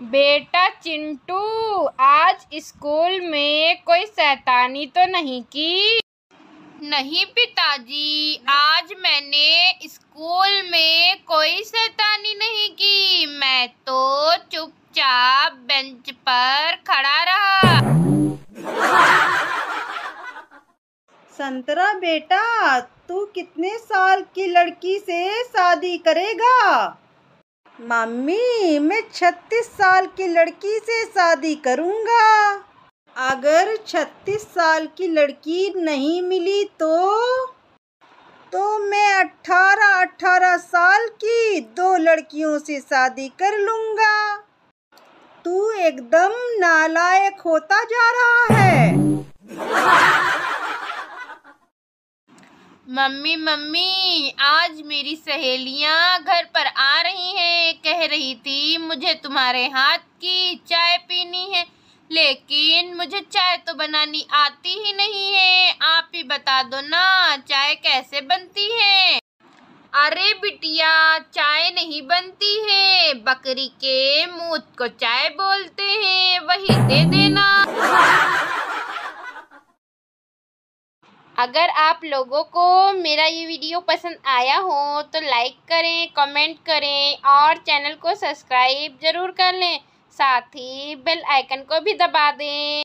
बेटा चिंटू आज स्कूल में कोई शैतानी तो नहीं की नहीं पिताजी आज मैंने स्कूल में कोई शैतानी नहीं की मैं तो चुपचाप बेंच पर खड़ा रहा संतरा बेटा तू कितने साल की लड़की से शादी करेगा मम्मी मैं छत्तीस साल की लड़की से शादी करूँगा अगर छत्तीस साल की लड़की नहीं मिली तो तो मैं अट्ठारह अट्ठारह साल की दो लड़कियों से शादी कर लूँगा तू एकदम नालायक होता जा रहा है मम्मी मम्मी आज मेरी सहेलियां घर पर आ रही हैं कह रही थी मुझे तुम्हारे हाथ की चाय पीनी है लेकिन मुझे चाय तो बनानी आती ही नहीं है आप ही बता दो ना चाय कैसे बनती है अरे बिटिया चाय नहीं बनती है बकरी के मूत को चाय बोलते हैं वही दे देना अगर आप लोगों को मेरा ये वीडियो पसंद आया हो तो लाइक करें कमेंट करें और चैनल को सब्सक्राइब ज़रूर कर लें साथ ही बेल आइकन को भी दबा दें